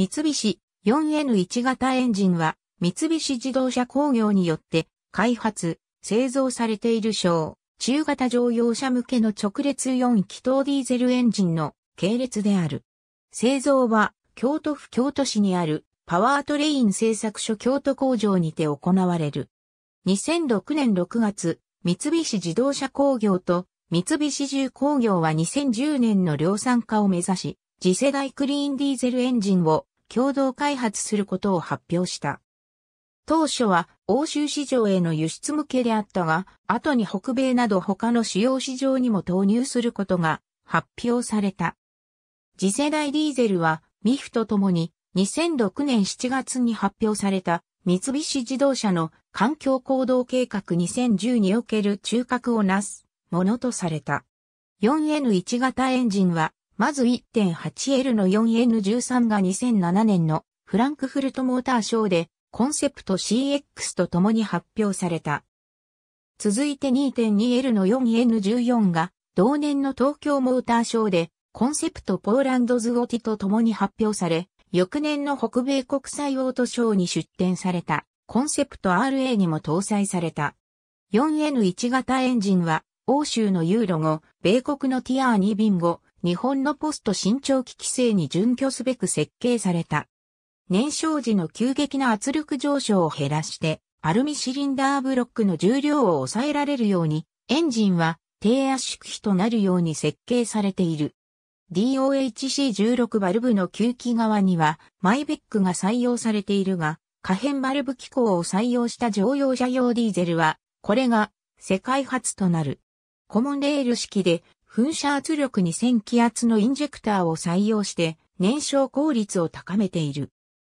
三菱 4N1 型エンジンは三菱自動車工業によって開発、製造されている小、中型乗用車向けの直列4気筒ディーゼルエンジンの系列である。製造は京都府京都市にあるパワートレイン製作所京都工場にて行われる。2006年6月、三菱自動車工業と三菱重工業は2010年の量産化を目指し、次世代クリーンディーゼルエンジンを共同開発することを発表した。当初は欧州市場への輸出向けであったが、後に北米など他の主要市場にも投入することが発表された。次世代ディーゼルはミフと共に2006年7月に発表された三菱自動車の環境行動計画2010における中核をなすものとされた。4N1 型エンジンはまず 1.8L の 4N13 が2007年のフランクフルトモーターショーでコンセプト CX と共に発表された。続いて 2.2L の 4N14 が同年の東京モーターショーでコンセプトポーランドズゴティと共に発表され、翌年の北米国際オートショーに出展されたコンセプト RA にも搭載された。4N1 型エンジンは欧州のユーロ5、米国のティアー2便5、日本のポスト新長期規制に準拠すべく設計された。燃焼時の急激な圧力上昇を減らして、アルミシリンダーブロックの重量を抑えられるように、エンジンは低圧縮比となるように設計されている。DOHC16 バルブの吸気側には、マイベックが採用されているが、可変バルブ機構を採用した乗用車用ディーゼルは、これが世界初となる。コモンレール式で噴射圧力2000気圧のインジェクターを採用して燃焼効率を高めている。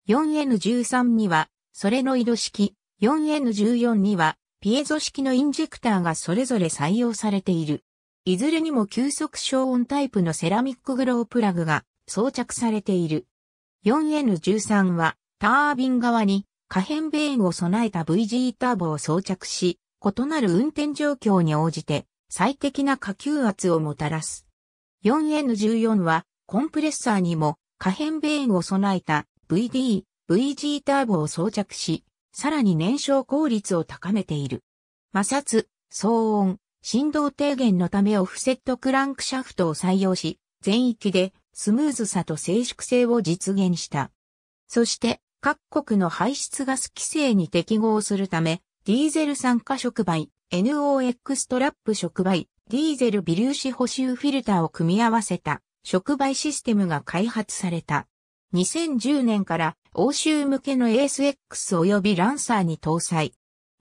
4N13 には、それのイド式、4N14 には、ピエゾ式のインジェクターがそれぞれ採用されている。いずれにも急速消音タイプのセラミックグロープラグが装着されている。4N13 は、タービン側に可変ベーンを備えた VG ターボを装着し、異なる運転状況に応じて最適な下級圧をもたらす。4N14 はコンプレッサーにも可変ベーンを備えた VD、VG ターボを装着し、さらに燃焼効率を高めている。摩擦、騒音、振動低減のためオフセットクランクシャフトを採用し、全域でスムーズさと静粛性を実現した。そして、各国の排出ガス規制に適合するため、ディーゼル酸化触媒、NOX トラップ触媒、ディーゼル微粒子補修フィルターを組み合わせた触媒システムが開発された。2010年から欧州向けの ASX 及びランサーに搭載。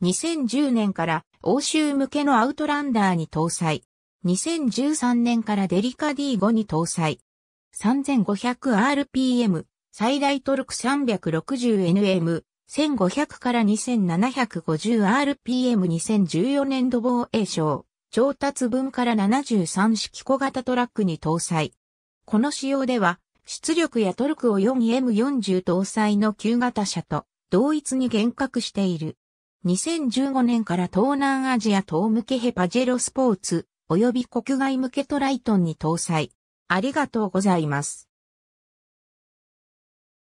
2010年から欧州向けのアウトランダーに搭載。2013年からデリカ D5 に搭載。3500rpm、最大トルク 360nm、1500から 2750rpm2014 年度防衛省、調達分から73式小型トラックに搭載。この仕様では、出力やトルクを 4M40 搭載の旧型車と同一に厳格している。2015年から東南アジア東向けヘパジェロスポーツ、及び国外向けトライトンに搭載。ありがとうございます。